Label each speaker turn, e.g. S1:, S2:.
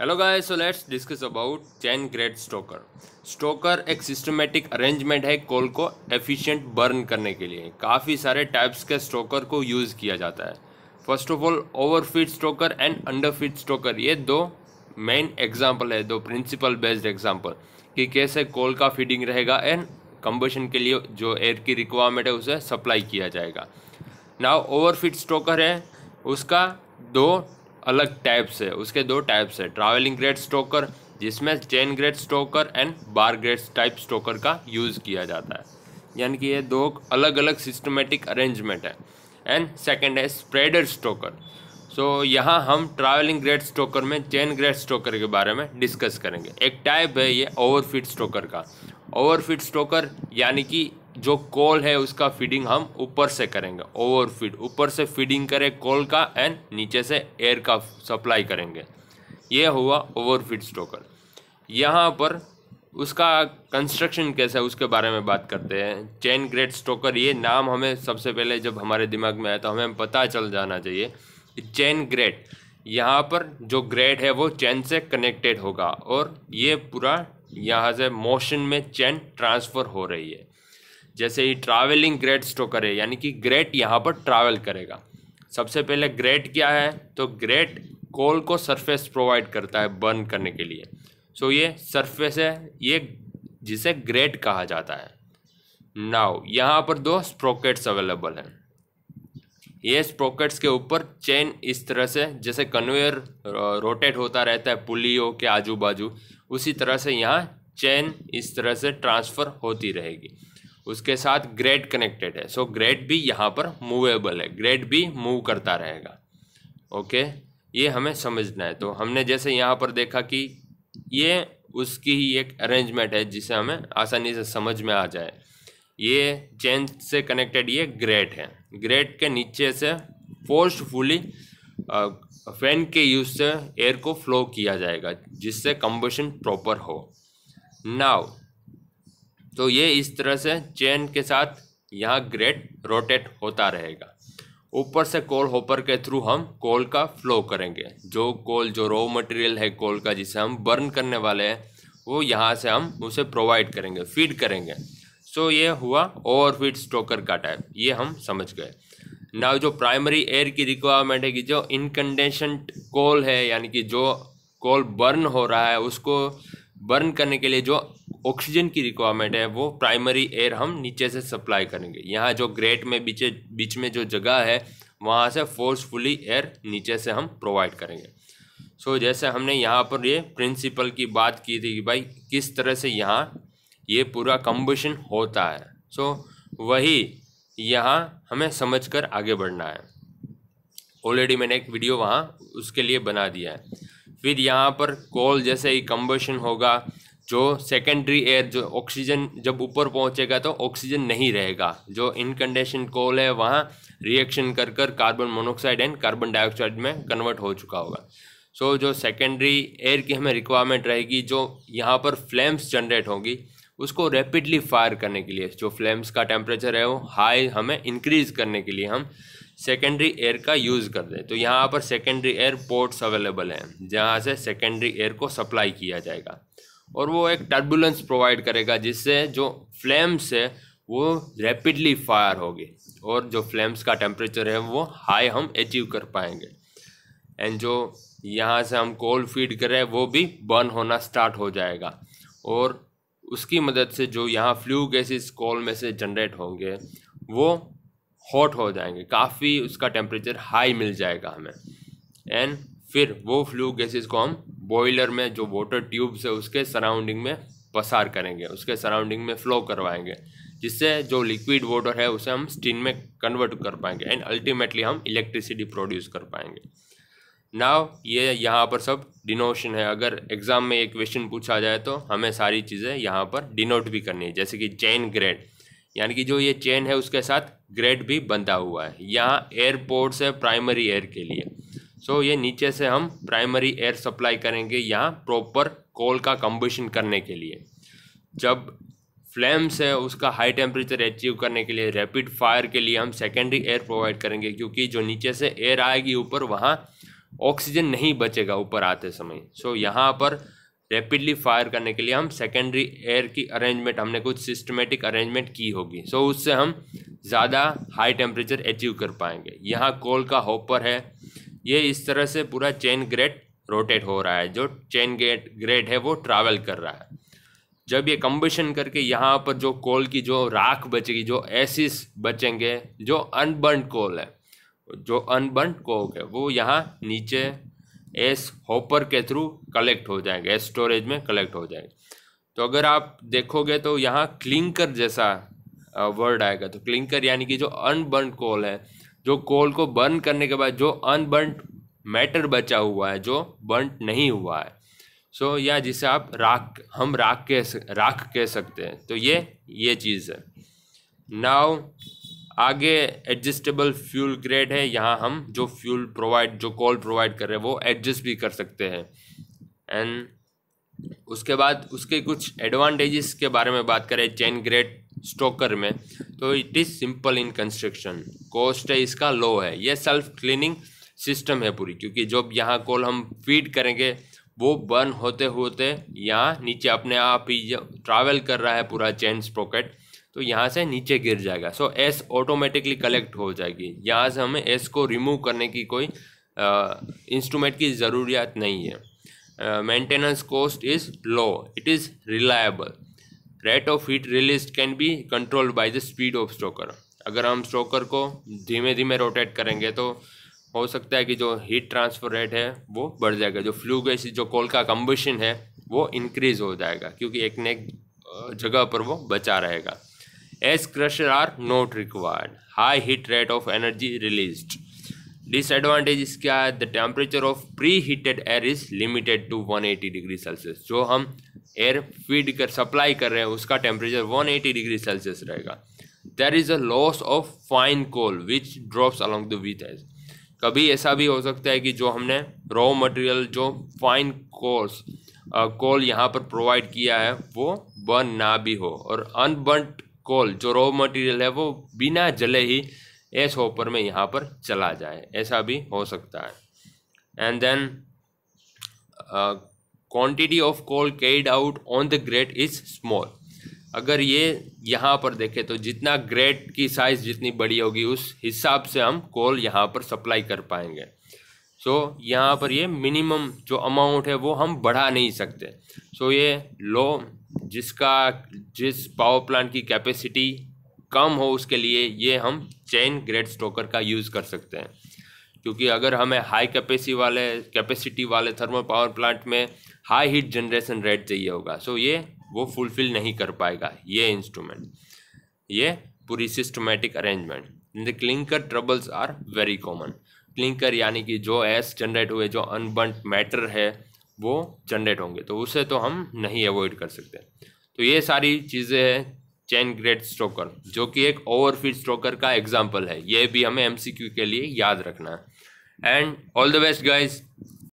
S1: hello guys so let's discuss about chain grate stoker stoker एक systematic arrangement है coal को efficient burn करने के लिए काफ़ी सारे टाइप्स के स्टोकर को यूज़ किया जाता है first of all overfeed stoker and underfeed stoker ये दो मेन एग्जांपल है दो प्रिंसिपल बेस्ड एग्जांपल कि कैसे कोल का फीडिंग रहेगा एंड कम्बोशन के लिए जो एयर की रिक्वायरमेंट है उसे सप्लाई किया जाएगा ना ओवरफिट स्टोकर है उसका दो अलग टाइप्स है उसके दो टाइप्स है ट्रैवलिंग ग्रेड स्टोकर जिसमें chain grate stoker and bar grate type stoker का यूज़ किया जाता है यानी कि ये दो अलग अलग सिस्टमेटिक अरेंजमेंट है एंड सेकेंड है स्प्रेडर स्टोकर सो so, यहाँ हम ट्रैवलिंग ग्रेड स्टोकर में चेन ग्रेड स्टोकर के बारे में डिस्कस करेंगे एक टाइप है ये ओवरफिट स्टोकर का ओवरफिट स्टोकर यानी कि जो कॉल है उसका फीडिंग हम ऊपर से करेंगे ओवर फीड ऊपर से फीडिंग करें कॉल का एंड नीचे से एयर का सप्लाई करेंगे ये हुआ ओवर फीड स्टोकर यहाँ पर उसका कंस्ट्रक्शन कैसा है उसके बारे में बात करते हैं चैन ग्रेड स्टोकर ये नाम हमें सबसे पहले जब हमारे दिमाग में आया तो हमें पता चल जाना चाहिए चैन ग्रेड यहाँ पर जो ग्रेड है वो चैन से कनेक्टेड होगा और ये पूरा यहाँ से मोशन में चैन ट्रांसफ़र हो रही है जैसे ही ट्रैवलिंग ग्रेट स्टो करे यानी कि ग्रेट यहाँ पर ट्रैवल करेगा सबसे पहले ग्रेट क्या है तो ग्रेट कोल को सरफेस प्रोवाइड करता है बर्न करने के लिए सो ये सरफेस है ये जिसे ग्रेट कहा जाता है नाउ यहाँ पर दो स्प्रोकेट्स अवेलेबल हैं ये स्प्रोकेट्स के ऊपर चेन इस तरह से जैसे कन्वेयर रोटेट होता रहता है पुलियों के आजू बाजू उसी तरह से यहाँ चेन इस तरह से ट्रांसफ़र होती रहेगी उसके साथ ग्रेड कनेक्टेड है सो so, ग्रेड भी यहाँ पर मूवेबल है ग्रेड भी मूव करता रहेगा ओके ये हमें समझना है तो हमने जैसे यहाँ पर देखा कि ये उसकी ही एक अरेंजमेंट है जिसे हमें आसानी से समझ में आ जाए ये चेन से कनेक्टेड ये ग्रेट है ग्रेट के नीचे से फोर्सफुली फैन के यूज से एयर को फ्लो किया जाएगा जिससे कंबशन प्रॉपर हो नाव तो ये इस तरह से चेन के साथ यहाँ ग्रेड रोटेट होता रहेगा ऊपर से कोल होपर के थ्रू हम कोल का फ्लो करेंगे जो कोल जो रॉ मटेरियल है कोल का जिसे हम बर्न करने वाले हैं वो यहाँ से हम उसे प्रोवाइड करेंगे फीड करेंगे सो ये हुआ ओवर फीड स्टोकर का टाइप ये हम समझ गए ना जो प्राइमरी एयर की रिक्वायरमेंट है कि जो इनकंडेशन कोल है यानी कि जो कोल बर्न हो रहा है उसको बर्न करने के लिए जो ऑक्सीजन की रिक्वायरमेंट है वो प्राइमरी एयर हम नीचे से सप्लाई करेंगे यहाँ जो ग्रेट में बीच बीच में जो जगह है वहाँ से फोर्सफुली एयर नीचे से हम प्रोवाइड करेंगे सो so, जैसे हमने यहाँ पर ये प्रिंसिपल की बात की थी कि भाई किस तरह से यहाँ ये पूरा कम्बशन होता है सो so, वही यहाँ हमें समझकर आगे बढ़ना है ऑलरेडी मैंने एक वीडियो वहाँ उसके लिए बना दिया है फिर यहाँ पर कोल जैसे ही कम्बशन होगा जो सेकेंडरी एयर जो ऑक्सीजन जब ऊपर पहुंचेगा तो ऑक्सीजन नहीं रहेगा जो इनकंडेशन कोल है वहाँ रिएक्शन कर कर carbon monoxide and carbon dioxide में कन्वर्ट हो चुका होगा सो so, जो सेकेंडरी एयर की हमें रिक्वायरमेंट रहेगी जो यहाँ पर फ्लेम्स जनरेट होंगी उसको रैपिडली फायर करने के लिए जो फ्लेम्स का टेम्परेचर है वो हाई हमें इंक्रीज करने के लिए हम सेकेंडरी एयर का यूज़ कर दें तो यहाँ पर सेकेंडरी एयर पोर्ट्स अवेलेबल हैं जहाँ से सेकेंडरी एयर को सप्लाई किया जाएगा और वो एक टर्बुलेंस प्रोवाइड करेगा जिससे जो फ्लेम्स है वो रैपिडली फायर होगी और जो फ्लेम्स का टेम्परेचर है वो हाई हम अचीव कर पाएंगे एंड जो यहाँ से हम कोल फीड करें वो भी बर्न होना स्टार्ट हो जाएगा और उसकी मदद से जो यहाँ फ्लू गैसेस कोल में से जनरेट होंगे वो हॉट हो जाएंगे काफ़ी उसका टेम्परेचर हाई मिल जाएगा हमें एंड फिर वो फ्लू गैसेस को हम बॉयलर में जो वाटर ट्यूब्स है उसके सराउंडिंग में पसार करेंगे उसके सराउंडिंग में फ्लो करवाएंगे जिससे जो लिक्विड वाटर है उसे हम स्टीम में कन्वर्ट कर पाएंगे एंड अल्टीमेटली हम इलेक्ट्रिसिटी प्रोड्यूस कर पाएंगे नाव ये यहाँ पर सब डिनोशन है अगर एग्ज़ाम में एक क्वेश्चन पूछा जाए तो हमें सारी चीज़ें यहाँ पर डिनोट भी करनी है जैसे कि चेन ग्रेड यानी कि जो ये चेन है उसके साथ ग्रेड भी बंधा हुआ है यहाँ एयरपोर्ट्स है प्राइमरी एयर के लिए सो so, ये नीचे से हम प्राइमरी एयर सप्लाई करेंगे यहाँ प्रॉपर कोल का कम्बिशन करने के लिए जब फ्लेम से उसका हाई टेम्परेचर अचीव करने के लिए रैपिड फायर के लिए हम सेकेंडरी एयर प्रोवाइड करेंगे क्योंकि जो नीचे से एयर आएगी ऊपर वहाँ ऑक्सीजन नहीं बचेगा ऊपर आते समय सो so, यहाँ पर रैपिडली फायर करने के लिए हम सेकेंडरी एयर की अरेंजमेंट हमने कुछ सिस्टमेटिक अरेंजमेंट की होगी सो so, उससे हम ज़्यादा हाई टेम्परेचर अचीव कर पाएंगे यहाँ कोल का होपर है ये इस तरह से पूरा चेन ग्रेड रोटेट हो रहा है जो चेन गेट ग्रेड है वो ट्रैवल कर रहा है जब ये कम्बिशन करके यहाँ पर जो कोल की जो राख बचेगी जो एसिस बचेंगे जो अनबर्न कोल है जो अनबर्न कोक है वो यहाँ नीचे एस होपर के थ्रू कलेक्ट हो जाएंगे एस स्टोरेज में कलेक्ट हो जाएंगे तो अगर आप देखोगे तो यहाँ क्लिंकर जैसा वर्ड uh, आएगा तो क्लिंकर यानी कि जो अनबर्न कोल है जो कोल को बर्न करने के बाद जो अनबर्न मैटर बचा हुआ है जो बर्न नहीं हुआ है सो so, या जिसे आप राख हम राख कह राख कह सकते हैं तो ये ये चीज़ है नाव आगे एडजस्टेबल फ्यूल ग्रेड है यहाँ हम जो फ्यूल प्रोवाइड जो कॉल प्रोवाइड कर रहे हैं वो एडजस्ट भी कर सकते हैं एंड उसके बाद उसके कुछ एडवांटेजेस के बारे में बात करें चेन ग्रेड स्टोकर में तो it is simple in construction cost है इसका लो है ये सेल्फ क्लीनिंग सिस्टम है पूरी क्योंकि जब यहाँ कोल हम फीड करेंगे वो बर्न होते होते यहाँ नीचे अपने आप ही ट्रैवल कर रहा है पूरा चेन स्प्रोकेट तो यहाँ से नीचे गिर जाएगा सो एस ऑटोमेटिकली कलेक्ट हो जाएगी यहाँ से हमें एस को रिमूव करने की कोई इंस्ट्रूमेंट की ज़रूरत नहीं है maintenance uh, maintenance cost is low it is reliable rate of heat release can be controlled by the speed of stoker अगर हम स्ट्रोकर को धीमे धीमे रोटेट करेंगे तो हो सकता है कि जो हीट ट्रांसफर रेट है वो बढ़ जाएगा जो फ्लू गैस जो कोल का कम्बिशन है वो इंक्रीज हो जाएगा क्योंकि एक न एक जगह पर वो बचा रहेगा ash crusher are not required high heat rate of energy released disadvantage क्या है the temperature of preheated air is limited to 180 degree Celsius जो हम एयर फीड कर सप्लाई कर रहे हैं उसका टेम्परेचर 180 डिग्री सेल्सियस रहेगा there is a loss of fine coal which drops along the with ash कभी ऐसा भी हो सकता है कि जो हमने रॉ मटेरियल जो फाइन कोल्स कोल यहाँ पर प्रोवाइड किया है वो बर्न ना भी हो और अनबर्न कोल जो रॉ मटेरियल है वो बिना जले ही एस होपर में यहाँ पर चला जाए ऐसा भी हो सकता है and then quantity of coal carried out on the grate is small अगर ये यहाँ पर देखें तो जितना ग्रेट की साइज़ जितनी बड़ी होगी उस हिसाब से हम कोल यहाँ पर सप्लाई कर पाएंगे सो so, यहाँ पर ये मिनिमम जो अमाउंट है वो हम बढ़ा नहीं सकते सो so, ये लो जिसका जिस पावर प्लांट की कैपेसिटी कम हो उसके लिए ये हम चेन ग्रेड स्टोकर का यूज़ कर सकते हैं क्योंकि अगर हमें हाई कैपेसिटी वाले कैपेसिटी वाले थर्मल पावर प्लांट में हाई हीट जनरेशन रेट चाहिए होगा सो ये वो फुलफिल नहीं कर पाएगा ये इंस्ट्रूमेंट ये पूरी systematic arrangement the clinker troubles are very common clinker यानी कि जो एस जनरेट हुए जो अनबंट मैटर है वो जनरेट होंगे तो उसे तो हम नहीं अवॉइड कर सकते तो ये सारी चीज़ें हैं चैन ग्रेट स्ट्रोकर जो कि एक ओवरफिट स्ट्रोकर का एग्जाम्पल है यह भी हमें एमसीक्यू के लिए याद रखना है and all the best guys